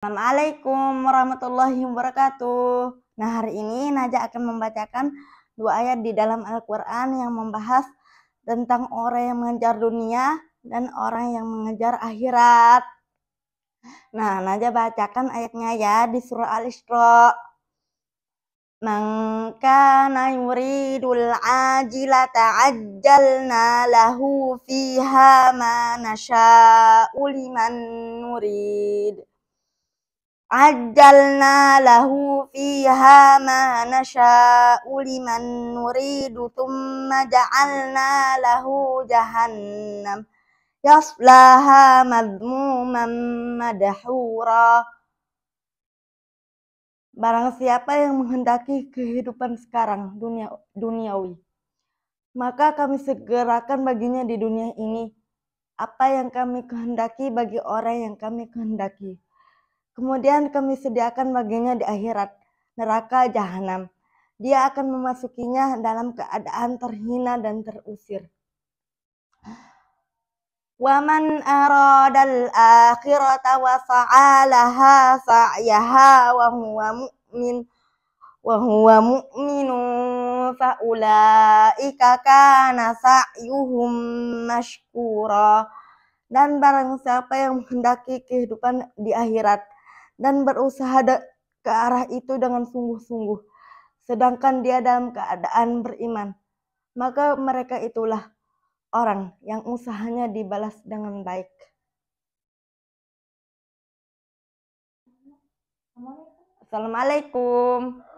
Assalamualaikum warahmatullahi wabarakatuh. Nah, hari ini Naja akan membacakan dua ayat di dalam Al-Qur'an yang membahas tentang orang yang mengejar dunia dan orang yang mengejar akhirat. Nah, Naja bacakan ayatnya ya di surah Al-Isra. Man kana yuridul ajilata ajjalna lahu fiha ma nasha'u liman nurid. Ajalna lahu fiha ma nasha'u liman nuridu ثم جعلنا له جهنم yaslaha مذموما madhura Barang siapa yang menghendaki kehidupan sekarang dunia duniawi maka kami segerakan baginya di dunia ini apa yang kami kehendaki bagi orang yang kami kehendaki Kemudian kami sediakan baginya di akhirat, neraka jahanam. Dia akan memasukinya dalam keadaan terhina dan terusir. ومن wa sa'alaha sa'yaha wa huwa mu'min wa huwa مؤمن fa'ulaika kana sa'yuhum mashkura dan barang siapa yang menghendaki kehidupan di akhirat dan berusaha ke arah itu dengan sungguh-sungguh, sedangkan dia dalam keadaan beriman, maka mereka itulah orang yang usahanya dibalas dengan baik. Assalamualaikum.